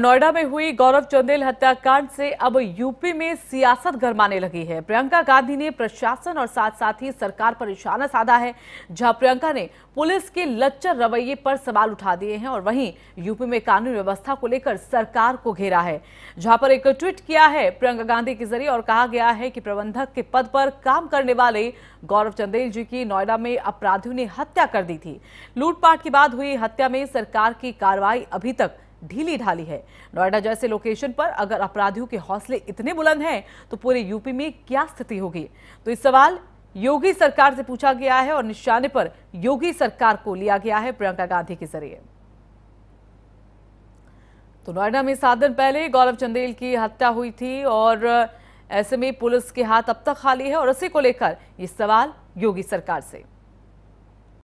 नोएडा में हुई गौरव चंदेल हत्याकांड से अब यूपी में सियासत गरमाने लगी है प्रियंका गांधी ने प्रशासन और साथ साथ ही सरकार पर निशाना साधा है जहां प्रियंका ने पुलिस के लच्चर रवैये पर सवाल उठा दिए हैं और वहीं यूपी में कानून व्यवस्था को लेकर सरकार को घेरा है जहां पर एक ट्वीट किया है प्रियंका गांधी के जरिए और कहा गया है कि प्रबंधक के पद पर काम करने वाले गौरव चंदेल जी की नोएडा में अपराधियों ने हत्या कर दी थी लूटपाट के बाद हुई हत्या में सरकार की कार्रवाई अभी तक ढीली ढाली है नोएडा जैसे लोकेशन पर अगर अपराधियों के हौसले इतने बुलंद हैं तो पूरे यूपी में क्या स्थिति होगी तो इस सवाल योगी सरकार से पूछा गया है और निशाने पर योगी सरकार को लिया गया है प्रियंका गांधी के जरिए तो नोएडा में सात दिन पहले गौरव चंदेल की हत्या हुई थी और ऐसे में पुलिस के हाथ अब तक खाली है और इसी को लेकर ये सवाल योगी सरकार से